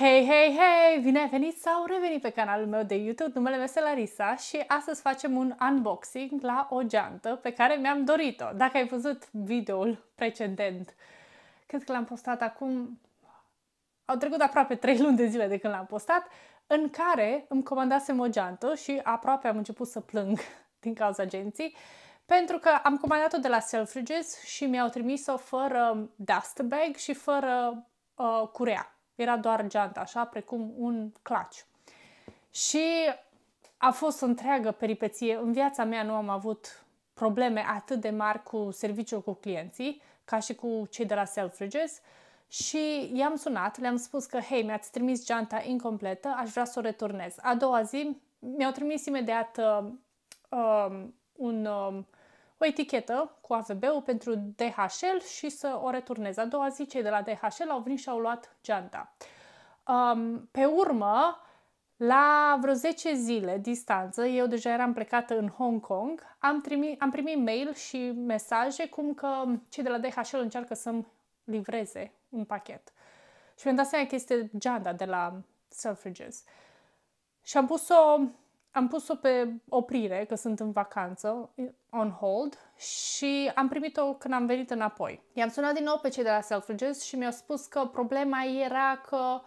Hei, hei, hei! Bine ai venit sau revenit pe canalul meu de YouTube, numele meu Larisa și astăzi facem un unboxing la o geantă pe care mi-am dorit-o. Dacă ai văzut videoul precedent, cred că l-am postat acum... Au trecut aproape 3 luni de zile de când l-am postat, în care îmi comandasem o geantă și aproape am început să plâng din cauza agenții, pentru că am comandat-o de la Selfridges și mi-au trimis-o fără dust bag și fără uh, curea era doar geanta, așa, precum un claci. Și a fost întreagă peripeție. În viața mea nu am avut probleme atât de mari cu serviciul cu clienții, ca și cu cei de la Selfridges. Și i-am sunat, le-am spus că, hei, mi-ați trimis geanta incompletă, aș vrea să o returnez. A doua zi mi-au trimis imediat uh, um, un... Uh, o etichetă cu AVB-ul pentru DHL și să o returneze. A doua zi, cei de la DHL au venit și au luat geanta. Um, pe urmă, la vreo 10 zile distanță, eu deja eram plecată în Hong Kong, am, trimi, am primit mail și mesaje cum că cei de la DHL încearcă să-mi livreze un pachet. Și mi-am dat seama că este geanta de la Selfridges. Și am pus-o am pus-o pe oprire, că sunt în vacanță, on hold, și am primit-o când am venit înapoi. I-am sunat din nou pe cei de la Selfridges și mi-au spus că problema era că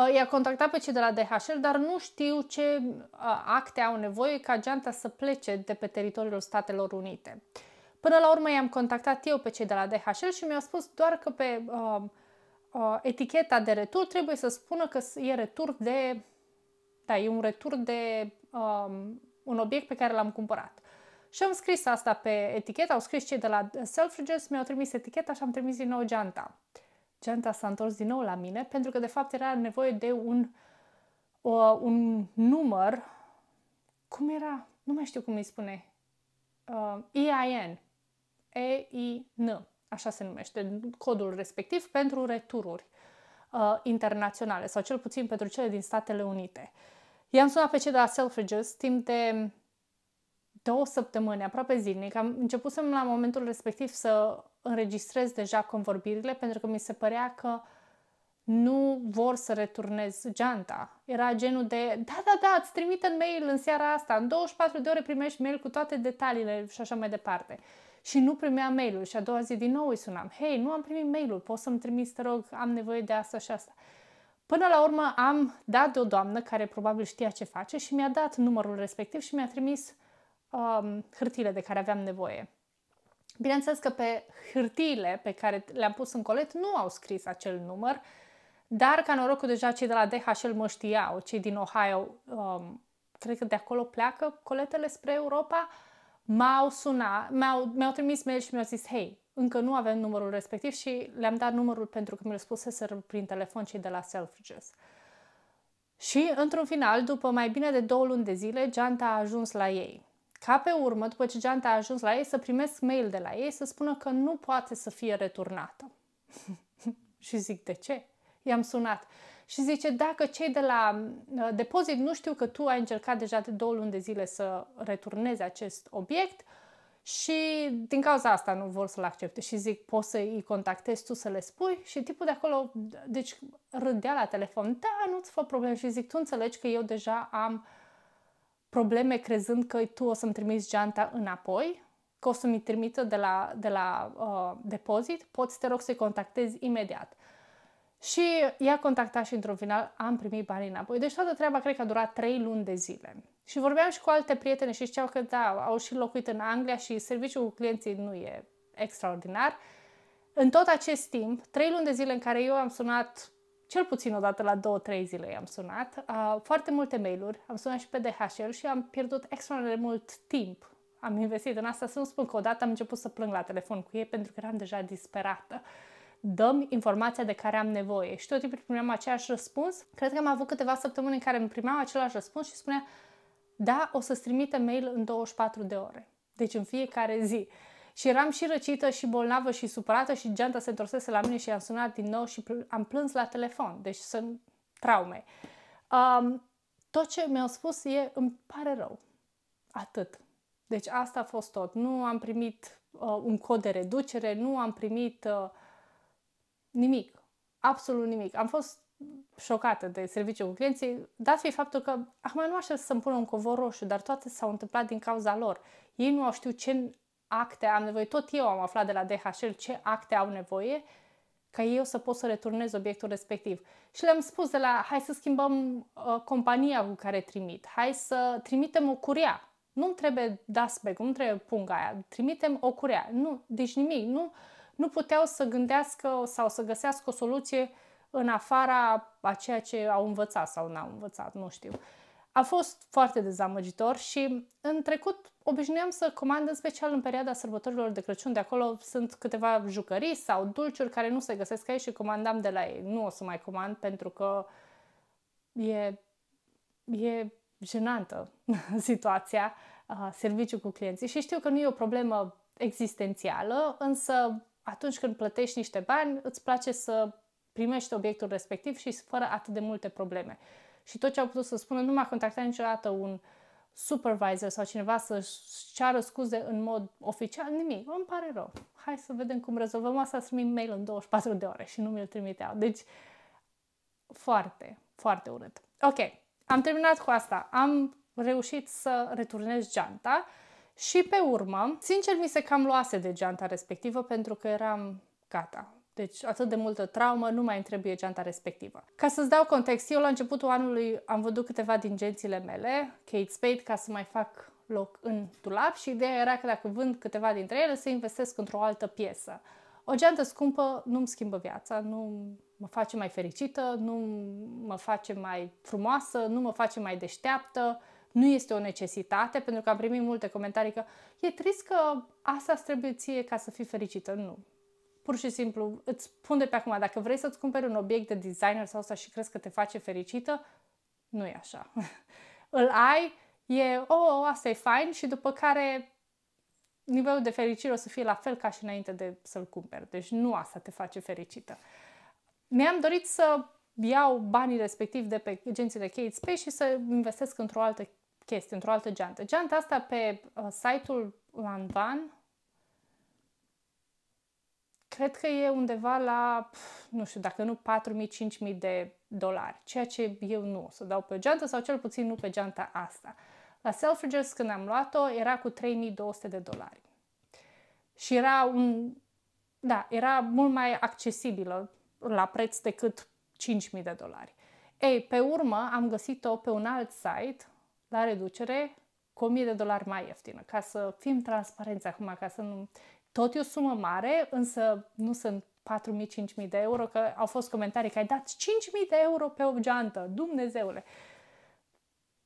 uh, i-a contactat pe cei de la DHL, dar nu știu ce uh, acte au nevoie ca geanta să plece de pe teritoriul Statelor Unite. Până la urmă i-am contactat eu pe cei de la DHL și mi-au spus doar că pe uh, uh, eticheta de retur trebuie să spună că e retur de... Da, e un retur de um, un obiect pe care l-am cumpărat. Și am scris asta pe etichetă, au scris cei de la Selfridges, mi-au trimis eticheta și am trimis din nou geanta. Geanta s-a întors din nou la mine pentru că de fapt era nevoie de un, uh, un număr, cum era, nu mai știu cum îi spune, uh, EIN, N, așa se numește codul respectiv pentru retururi uh, internaționale sau cel puțin pentru cele din Statele Unite. Uh, I-am sunat pe cei de la Selfridges timp de două săptămâni, aproape zilnic. Am început să la momentul respectiv să înregistrez deja convorbirile pentru că mi se părea că nu vor să returnez geanta. Era genul de, da, da, da, îți trimit în mail în seara asta, în 24 de ore primești mail cu toate detaliile și așa mai departe. Și nu primea mail-ul și a doua zi din nou îi sunam, hei, nu am primit mail-ul, poți să-mi trimiți, te rog, am nevoie de asta și asta. Până la urmă am dat de o doamnă care probabil știa ce face și mi-a dat numărul respectiv și mi-a trimis um, hârtile de care aveam nevoie. Bineînțeles că pe hârtiile pe care le-am pus în colet nu au scris acel număr, dar ca norocul deja cei de la DHL mă știau, cei din Ohio, um, cred că de acolo pleacă coletele spre Europa, m-au sunat, m au mi-au trimis mail și mi-au zis, hei, încă nu avem numărul respectiv și le-am dat numărul pentru că mi-l spuseseră prin telefon cei de la Selfridges. Și, într-un final, după mai bine de două luni de zile, geanta a ajuns la ei. Ca pe urmă, după ce geanta a ajuns la ei, să primesc mail de la ei să spună că nu poate să fie returnată. și zic, de ce? I-am sunat. Și zice, dacă cei de la uh, depozit nu știu că tu ai încercat deja de două luni de zile să returnezi acest obiect, uh, și din cauza asta nu vor să-l accepte și zic, poți să-i contactezi tu să le spui și tipul de acolo, deci râdea la telefon, da, nu-ți fă probleme și zic, tu înțelegi că eu deja am probleme crezând că tu o să-mi trimiți geanta înapoi, că o să mi trimită de la, de la uh, depozit, poți, te rog, să-i contactezi imediat. Și i-a contactat și într-un final am primit banii înapoi. Deci toată treaba cred că a durat 3 luni de zile. Și vorbeam și cu alte prietene și știau că da, au și locuit în Anglia și serviciul clienții nu e extraordinar. În tot acest timp, 3 luni de zile în care eu am sunat cel puțin o dată la 2-3 zile i-am sunat, uh, foarte multe mail-uri, am sunat și pe DHL și am pierdut extraordinar de mult timp. Am investit în asta, să nu spun că odată am început să plâng la telefon cu ei pentru că eram deja disperată. Uh, dăm informația de care am nevoie. Și tot timpul primeam același răspuns. Cred că am avut câteva săptămâni în care îmi primeam același răspuns și spunea, da, o să-ți trimite mail în 24 de ore. Deci în fiecare zi. Și eram și răcită și bolnavă și supărată și geanta se întorsese la mine și am sunat din nou și am plâns la telefon. Deci sunt traume. Um, tot ce mi-au spus e, îmi pare rău. Atât. Deci asta a fost tot. Nu am primit uh, un cod de reducere, nu am primit uh, Nimic. Absolut nimic. Am fost șocată de serviciul cu clienții, dat fi faptul că acum nu aș să-mi pună un covor roșu, dar toate s-au întâmplat din cauza lor. Ei nu au știut ce acte am nevoie, tot eu am aflat de la DHL ce acte au nevoie ca eu să pot să returnez obiectul respectiv. Și le-am spus de la, hai să schimbăm uh, compania cu care trimit, hai să trimitem o curea. Nu-mi trebuie dasbeg, nu-mi trebuie punga aia, trimitem o curea. Nu, deci nimic, nu, uh, nu puteau să gândească sau să găsească o soluție în afara a ceea ce au învățat sau n-au învățat, nu știu. A fost foarte dezamăgitor și în trecut obișnuiam să comand în special în perioada sărbătorilor de Crăciun. De acolo sunt câteva jucării sau dulciuri care nu se găsesc aici și comandam de la ei. Nu o să mai comand pentru că e, e jenantă situația, serviciu cu clienții. Și știu că nu e o problemă existențială, însă atunci când plătești niște bani, îți place să primești obiectul respectiv și fără atât de multe probleme. Și tot ce au putut să spună, nu m-a contactat niciodată un supervisor sau cineva să-și ceară scuze în mod oficial, nimic. Îmi pare rău. Hai să vedem cum rezolvăm asta, să trimit mail în 24 de ore și nu mi-l trimiteau. Deci, foarte, foarte urât. Ok, am terminat cu asta. Am reușit să returnez geanta. Uh, și pe urmă, sincer, mi se cam luase de geanta respectivă pentru că eram gata. Deci atât de multă traumă, nu mai îmi trebuie geanta respectivă. Ca să-ți dau context, eu la începutul anului am văzut câteva din gențile mele, Kate Spade, ca să mai fac loc în dulap și ideea era că dacă vând câteva dintre ele, să investesc într-o altă piesă. O geantă scumpă nu-mi schimbă viața, nu mă face mai fericită, nu mă face mai frumoasă, nu mă face mai deșteaptă, nu este o necesitate, pentru că am primit multe comentarii că e trist că asta îți trebuie ție ca să fii fericită. Nu. Pur și simplu îți spun de pe acum, dacă vrei să-ți cumperi un obiect de designer sau asta și crezi că te face fericită, nu e așa. Îl ai, e, oh, asta e fain și după care nivelul de fericire o să fie la fel ca și înainte de să-l cumperi. Deci nu asta te face fericită. Mi-am dorit să iau banii respectiv de pe agențiile Kate Space și să investesc într-o altă chestie, într-o altă geantă. Geanta asta pe uh, site-ul Lanvan, cred că e undeva la, pf, nu știu, dacă nu 4.000-5.000 de dolari, ceea ce eu nu o să dau pe geantă sau cel puțin nu pe geanta asta. La Selfridges, când am luat-o, era cu 3200 de dolari. Și era un... Da, era mult mai accesibilă la preț decât 5.000 de dolari. Ei, pe urmă am găsit-o pe un alt site la reducere cu 1.000 de dolari mai ieftină, ca să fim transparenți acum, ca să nu... Tot e o sumă mare, însă nu sunt 4.000-5.000 de euro, că au fost comentarii că ai dat 5.000 de euro pe o geantă, Dumnezeule!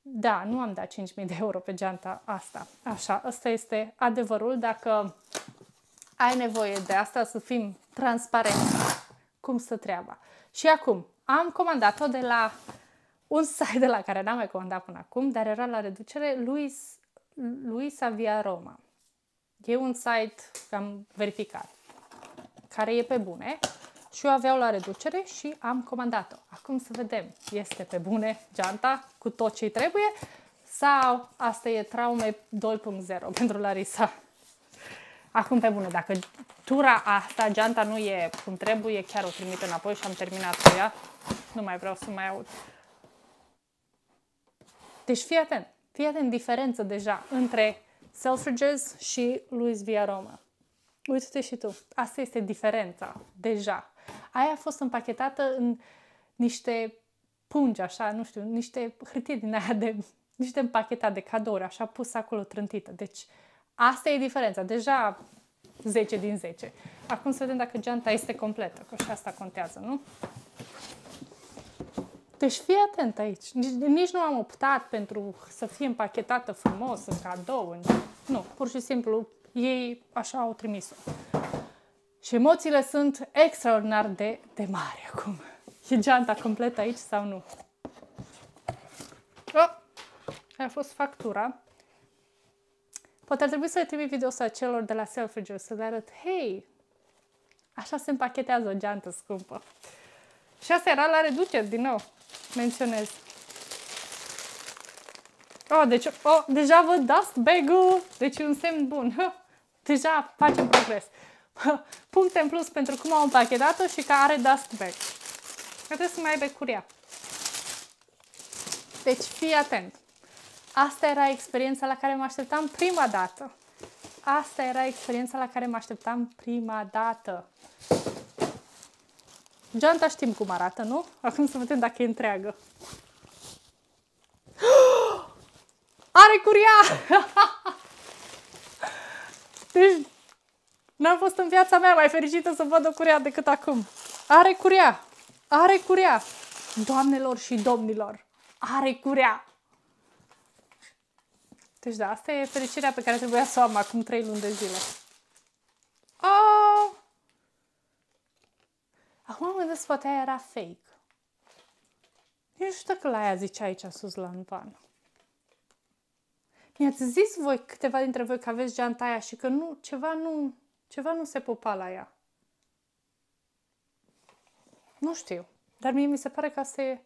Da, nu am dat 5.000 de euro pe geanta asta. Așa, ăsta este adevărul. Dacă ai nevoie de asta, să fim transparenți cum să treaba. Și acum, am comandat-o de la un site de la care n-am mai comandat până acum, dar era la reducere, Luis, Luisa Via Roma. E un site, am verificat, care e pe bune și eu aveau la reducere și am comandat-o. Acum să vedem, este pe bune geanta cu tot ce trebuie sau asta e traume 2.0 pentru Larisa. Acum pe bune, dacă tura asta, geanta nu e cum trebuie, chiar o trimit înapoi și am terminat cu ea. Nu mai vreau să mai aud. Deci fii atent, fii atent diferență deja între Selfridges și Louis Via Roma. Uite-te și tu, asta este diferența, deja. Aia a fost împachetată în niște pungi, așa, nu știu, niște hârtie din aia de, niște împachetat de cadouri, așa pus acolo trântită. Deci, asta e diferența. Deja 10 din 10. Acum să vedem dacă geanta este completă, că și asta contează, nu? Deci fii atent aici. Nici, nici nu am optat pentru să fie împachetată frumos, în cadou. În... Nu, pur și simplu ei așa au trimis-o. Și emoțiile sunt extraordinar de, de mari acum. E geanta completă aici sau nu? Oh, a fost factura. Poate ar trebui să trimit video celor de la Selfridges să le arăt, hei, așa se împachetează o geantă scumpă. Și asta era la reduceri, din nou, menționez. Oh, deci, oh, deja văd dust bag-ul, deci un semn bun. Ha, deja facem progres. Ha, puncte în plus pentru cum au împachetat-o și că are dust bag. Că trebuie să mai aibă curia. Deci fii atent. Asta era experiența la care mă așteptam prima dată. Asta era experiența la care mă așteptam prima dată. Geanta știm cum arată, nu? Acum să vedem dacă e întreagă. Are curia! Deci, n-am fost în viața mea mai fericită să văd o curia decât acum. Are curia! Are curia! Doamnelor și domnilor, are curea! Deci da, asta e fericirea pe care trebuia să o am acum 3 luni de zile. Oh! Acum mă gândesc, poate aia era fake. Eu nu știu că la aia zice aici sus la învan. Mi-ați zis voi, câteva dintre voi, că aveți geanta aia și că nu, ceva nu, ceva nu se popa la ea. Nu știu, dar mie mi se pare că asta e...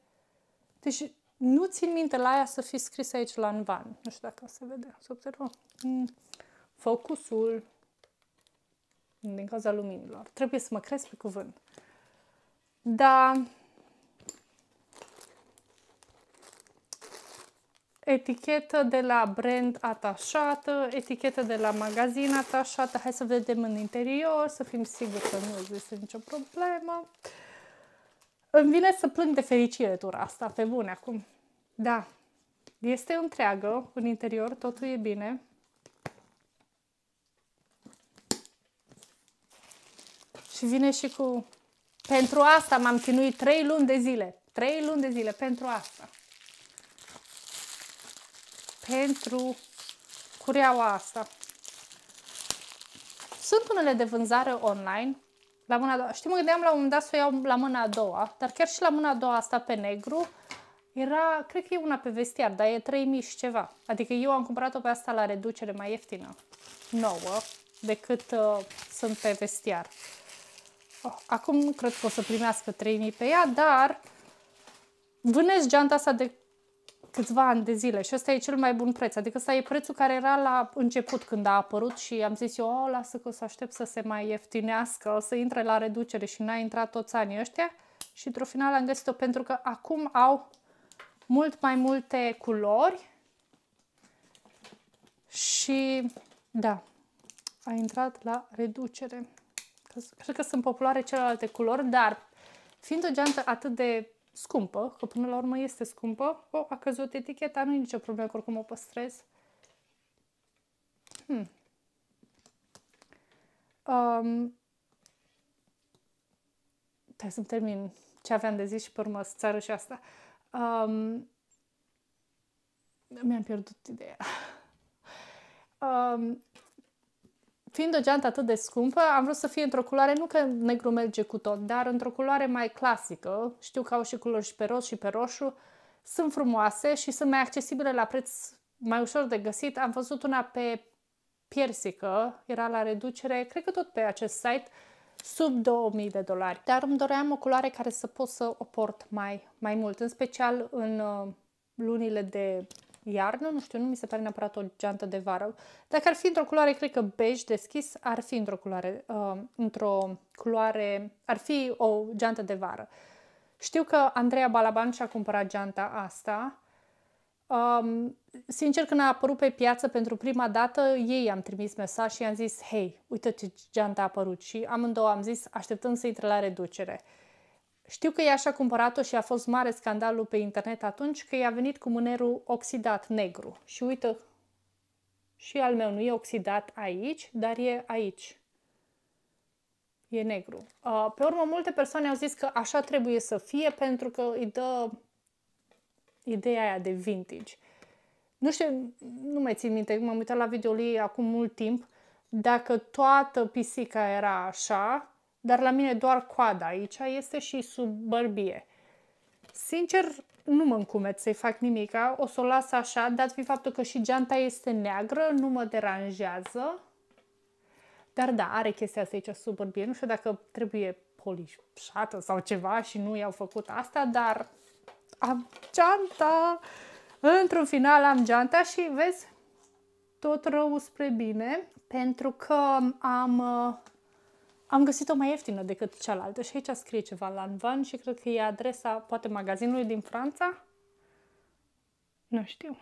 Deci nu țin minte la aia să fi scris aici la învan. Nu știu dacă se vede, să observăm. Mm. Focusul din cauza luminilor. Trebuie să mă cresc pe cuvânt. Da. Etichetă de la brand atașată, etichetă de la magazin atașată. Hai să vedem în interior, să fim siguri că nu există nicio problemă. Uh, îmi vine să plâng de fericire tura asta, pe bune acum. Da, este întreagă, în interior totul e bine. Și vine și cu... Pentru asta m-am chinuit trei luni de zile. Trei luni de zile, pentru asta. Pentru cureaua asta. Sunt unele de vânzare online la mâna a doua. Știi, mă gândeam la un moment dat să o iau la mâna a doua, dar chiar și la mâna a doua asta pe negru, era, cred că e una pe vestiar, dar e 3000 și ceva. Adică eu am cumpărat-o pe asta la reducere mai ieftină, nouă, decât uh, sunt pe vestiar. Oh, acum nu cred că o să primească 3000 pe ea, dar vânesc geanta asta de câțiva ani de zile și ăsta e cel mai bun preț. Adică ăsta e prețul care era la început când a apărut și am zis eu, o, oh, lasă că o să aștept să se mai ieftinească, o să intre la reducere și n-a intrat toți anii ăștia și într-o final am găsit-o pentru că acum au mult mai multe culori și da, a intrat la reducere. Cred că sunt populare celelalte culori, dar fiind o geantă atât de scumpă, că până la urmă este scumpă. O, a căzut eticheta, nu e nicio problemă, că oricum o păstrez. Hmm. Um, trebuie să-mi termin ce aveam de zis și pe urmă țară și asta. Um, mi-am pierdut ideea. Um, fiind o geantă atât de scumpă, am vrut să fie într-o culoare, nu că negru merge cu tot, dar într-o culoare mai clasică. Știu că au și culori și pe roz și pe roșu. Sunt frumoase și sunt mai accesibile la preț mai ușor de găsit. Am văzut una pe piersică, era la reducere, cred că tot pe acest site, sub 2000 de dolari. Dar îmi doream o culoare care să pot să o port mai, mai mult, în special în uh, lunile de iarnă, nu știu, nu mi se pare neapărat o geantă de vară. Dacă ar fi într-o culoare, cred că beige deschis, ar fi într-o culoare, uh, într-o culoare, ar fi o geantă de vară. Știu că Andreea Balaban și-a cumpărat geanta asta. Um, sincer, când a apărut pe piață pentru prima dată, ei am trimis mesaj și am zis, hei, uite ce geanta a apărut și amândouă am zis, așteptăm să intre la reducere. Uh, știu că ea și-a cumpărat-o și a fost mare scandalul pe internet atunci că i-a venit cu mânerul oxidat negru. Și uite, și al meu nu e oxidat aici, dar e aici. E negru. Uh, pe urmă, multe persoane au zis că așa trebuie să fie pentru că îi dă ideea aia de vintage. Nu știu, nu mai țin minte, m-am uitat la video ei acum mult timp, dacă toată pisica era așa, dar la mine doar coada aici este și sub bărbie. Sincer, nu mă încumet să-i fac nimica, o să o las așa, dat fi faptul că și geanta este neagră, nu mă deranjează. Dar da, are chestia asta aici sub bărbie, nu știu dacă trebuie polișată sau ceva și nu i-au făcut asta, dar am geanta! Într-un final am geanta și vezi, tot rău spre bine, pentru că am uh, am găsit-o mai ieftină decât cealaltă și aici scrie ceva la van și cred că e adresa, poate, magazinului din Franța. Nu știu.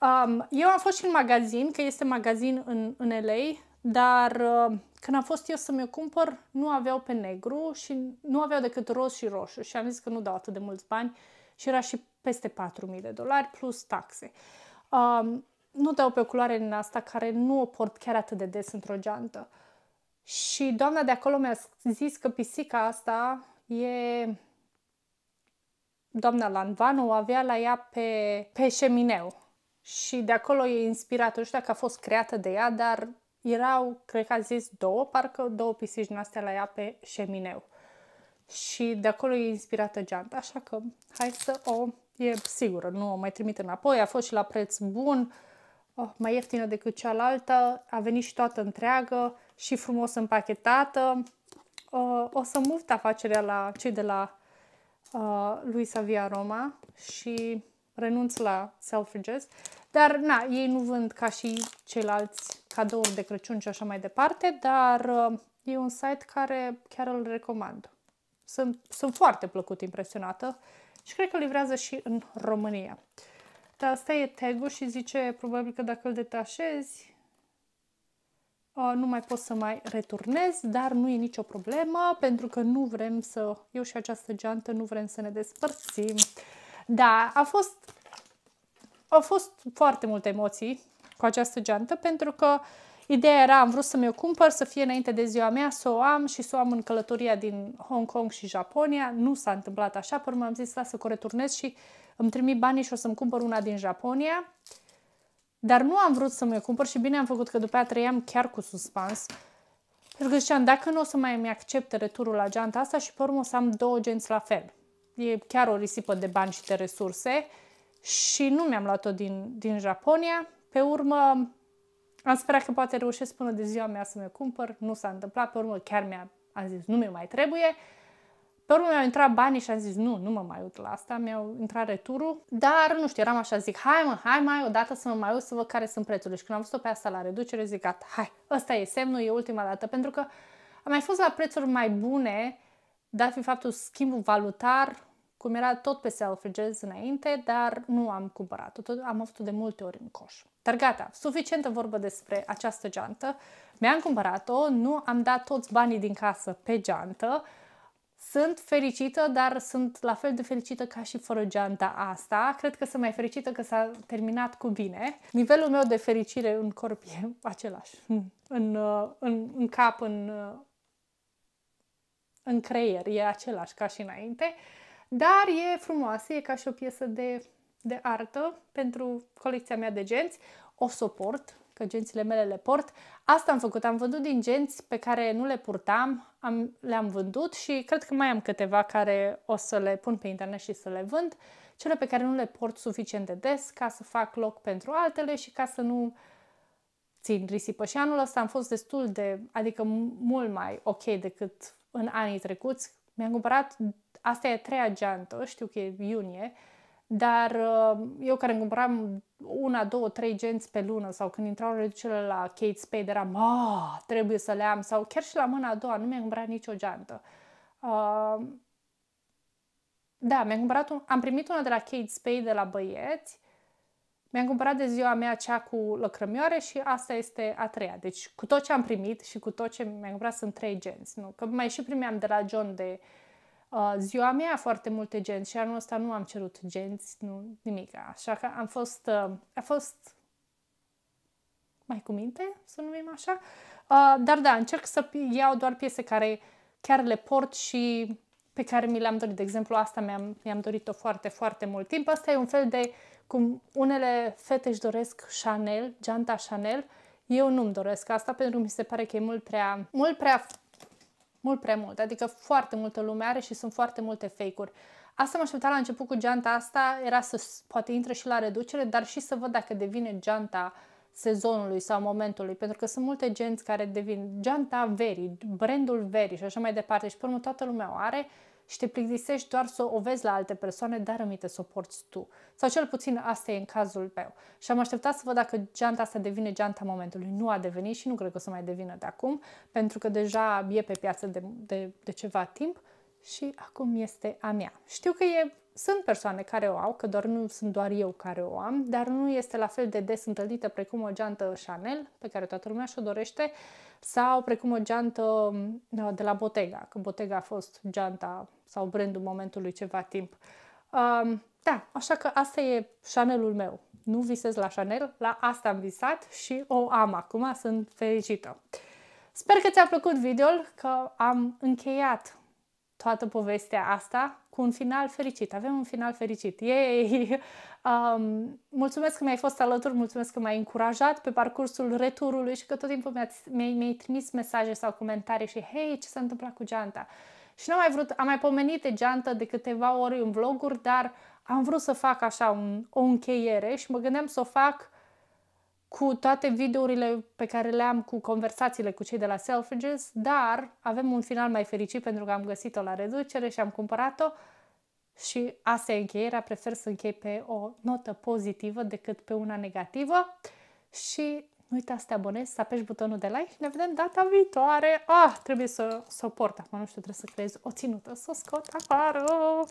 Um, eu am fost și în magazin, că este magazin în, în LA, dar uh, când am fost eu să-mi o cumpăr, nu aveau pe negru și nu aveau decât roz și roșu și am zis că nu dau atât de mulți bani și era și peste 4.000 de dolari plus taxe. Um, nu dau pe o culoare din asta care nu o port chiar atât de des într-o geantă. Uh, și doamna de acolo mi-a zis că pisica asta e doamna Lanvanu o avea la ea pe, pe șemineu și de acolo e inspirată. Nu știu dacă a fost creată de ea, dar erau, cred că a zis două, parcă două pisici din astea la ea pe șemineu. Și de acolo e inspirată geanta, așa că hai să o, e sigură, nu o mai trimit înapoi, a fost și la preț bun, oh, mai ieftină decât cealaltă, a venit și toată întreagă, și frumos împachetată. O să mult afacerea la cei de la uh, lui Savia Roma și renunț la Selfridges. Dar, na, ei nu vând ca și ceilalți cadouri de Crăciun și așa mai departe, dar uh, e un site care chiar îl recomand. Sunt, sunt foarte plăcut impresionată și cred că livrează și în România. Dar asta e tag și zice probabil că dacă îl detașezi, Uh, nu mai pot să mai returnez, dar nu e nicio problemă pentru că nu vrem să, eu și această geantă nu vrem să ne despărțim. Da, a fost, au fost foarte multe emoții cu această geantă pentru că ideea era, am vrut să mi-o cumpăr, să fie înainte de ziua mea, să o am și să o am în călătoria din Hong Kong și Japonia. Nu s-a întâmplat așa, pe urmă am zis, lasă că o returnez și îmi trimit banii și o să-mi cumpăr una din Japonia. Uh, dar nu am vrut să mă cumpăr și bine am făcut că după aia trăiam chiar cu suspans. Pentru că ziceam, dacă nu o să mai îmi accepte returul la geanta asta și pe urmă o să am două genți la fel. E chiar o risipă de bani și de resurse și nu mi-am luat-o din, din Japonia. Pe urmă am sperat că poate reușesc până de ziua mea să mi-o cumpăr, nu s-a întâmplat, pe urmă chiar mi-a am zis, nu mi mai trebuie. Pe urmă mi-au intrat banii și am zis, nu, nu mă mai uit la asta, mi-au intrat returul, dar nu știu, eram așa, zic, hai mă, hai mai odată să mă mai uit să văd care sunt prețurile. Și când am văzut-o pe asta la reducere, zic, gata, hai, ăsta e semnul, e ultima dată, pentru că am mai fost la prețuri mai bune, dat fiind faptul schimbul valutar, cum era tot pe Selfridges înainte, dar nu am cumpărat-o, tot, am avut de multe ori în coș. Dar gata, suficientă vorbă despre această geantă. Mi-am cumpărat-o, nu am dat toți banii din casă pe geantă, sunt fericită, dar sunt la fel de fericită ca și fără geanta asta. Cred că sunt mai fericită că s-a terminat cu bine. Nivelul meu de fericire în corp e același. În, uh, în, în cap, în, uh, în creier e același ca și înainte. Dar e frumoasă, e ca și o piesă de, de artă pentru colecția mea de genți. O suport, că gențile mele le port. Asta am făcut, am vândut din genți pe care nu le purtam, am, le-am vândut și cred că mai am câteva care o să le pun pe internet și să le vând, cele pe care nu le port suficient de des ca să fac loc pentru altele și ca să nu țin risipă. Și anul ăsta am fost destul de, adică mult mai ok decât în anii trecuți. Mi-am cumpărat, asta e a treia geantă, știu că e iunie, dar uh, eu care îmi cumpăram una, două, trei genți pe lună sau când intrau reducere la Kate Spade era mă, trebuie să le am sau chiar și la mâna a doua nu mi-am cumpărat nicio geantă. Uh, da, mi-am cumpărat un, am primit una de la Kate Spade de la băieți mi-am cumpărat de ziua mea cea cu lăcrămioare și asta este a treia. Deci cu tot ce am primit și cu tot ce mi-am cumpărat sunt trei genți. Nu? Că mai și primeam de la John de uh, Uh, ziua mea foarte multe genți și anul ăsta nu am cerut genți, nu, nimic. Așa că am fost, uh, a fost mai cu minte, să numim așa. Uh, dar da, încerc să iau doar piese care chiar le port și pe care mi le-am dorit. De exemplu, asta mi-am, mi-am dorit-o foarte, foarte mult timp. Asta e un fel de, cum unele fete își doresc Chanel, geanta Chanel, eu nu-mi doresc asta pentru că mi se pare că e mult prea, mult prea mult prea mult, adică foarte multă lume are și sunt foarte multe fake-uri. Asta m așteptam la început cu geanta asta, era să poate intre și la reducere, dar și să văd dacă devine geanta sezonului sau momentului, pentru că sunt multe genți care devin geanta verii, brandul verii și așa mai departe și pe urmă toată lumea o are și te plictisești doar să o vezi la alte persoane, dar aminte să o porți tu. Sau cel puțin asta e în cazul meu. Și am așteptat să văd dacă geanta asta devine geanta momentului. Nu a devenit și nu cred că o să mai devină de acum, pentru că deja e pe piață de, de, de ceva timp, și acum este a mea. Știu că e, sunt persoane care o au, că doar nu sunt doar eu care o am, dar nu este la fel de des întâlnită precum o geantă Chanel, pe care toată lumea și-o dorește, sau precum o geantă uh, de la Bottega, că Bottega a fost geanta sau brandul momentului ceva timp. Um, da, așa că asta e Chanelul meu. Nu visez la Chanel, la asta am visat și o am acum, sunt fericită. Sper că ți-a plăcut videoul, că am încheiat toată povestea asta cu un final fericit. Avem un final fericit. Yay! Um, mulțumesc că mi-ai fost alături, mulțumesc că m-ai încurajat pe parcursul returului și că tot timpul mi-ai, mi-ai, mi trimis mesaje sau comentarii și hei, ce s-a întâmplat cu geanta? Și nu am mai vrut, am mai pomenit de geantă de câteva ori în vloguri, dar am vrut să fac așa un, o încheiere și mă gândeam să o fac cu toate videourile pe care le am cu conversațiile cu cei de la Selfridges, dar avem un final mai fericit pentru că am găsit-o la reducere și am cumpărat-o și asta e încheierea, prefer să închei pe o notă pozitivă decât pe una negativă și nu uita să te abonezi, să apeși butonul de like și ne vedem data viitoare. Ah, trebuie să, o port acum, nu știu, trebuie să creez o ținută, să o scot afară.